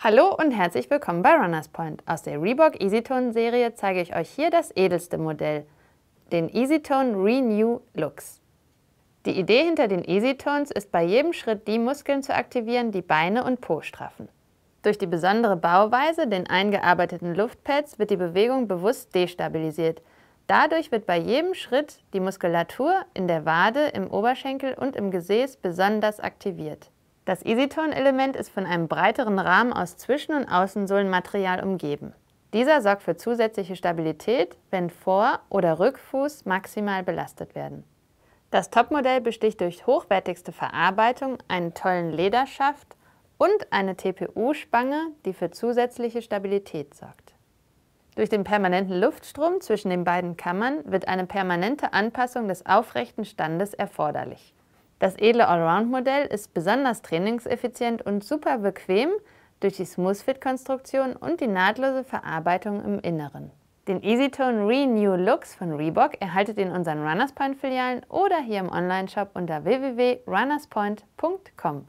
Hallo und herzlich willkommen bei Runners Point. Aus der Reebok EasyTone Serie zeige ich euch hier das edelste Modell, den EasyTone Renew Lux. Die Idee hinter den EasyTones ist bei jedem Schritt die Muskeln zu aktivieren, die Beine und Po straffen. Durch die besondere Bauweise, den eingearbeiteten Luftpads, wird die Bewegung bewusst destabilisiert. Dadurch wird bei jedem Schritt die Muskulatur in der Wade, im Oberschenkel und im Gesäß besonders aktiviert. Das easytone element ist von einem breiteren Rahmen aus Zwischen- und Außensohlenmaterial umgeben. Dieser sorgt für zusätzliche Stabilität, wenn Vor- oder Rückfuß maximal belastet werden. Das Topmodell besticht durch hochwertigste Verarbeitung, einen tollen Lederschaft und eine TPU-Spange, die für zusätzliche Stabilität sorgt. Durch den permanenten Luftstrom zwischen den beiden Kammern wird eine permanente Anpassung des aufrechten Standes erforderlich. Das edle Allround-Modell ist besonders trainingseffizient und super bequem durch die Smoothfit-Konstruktion und die nahtlose Verarbeitung im Inneren. Den EasyTone Renew Looks von Reebok erhaltet ihr in unseren Runners Point Filialen oder hier im Onlineshop unter www.runnerspoint.com.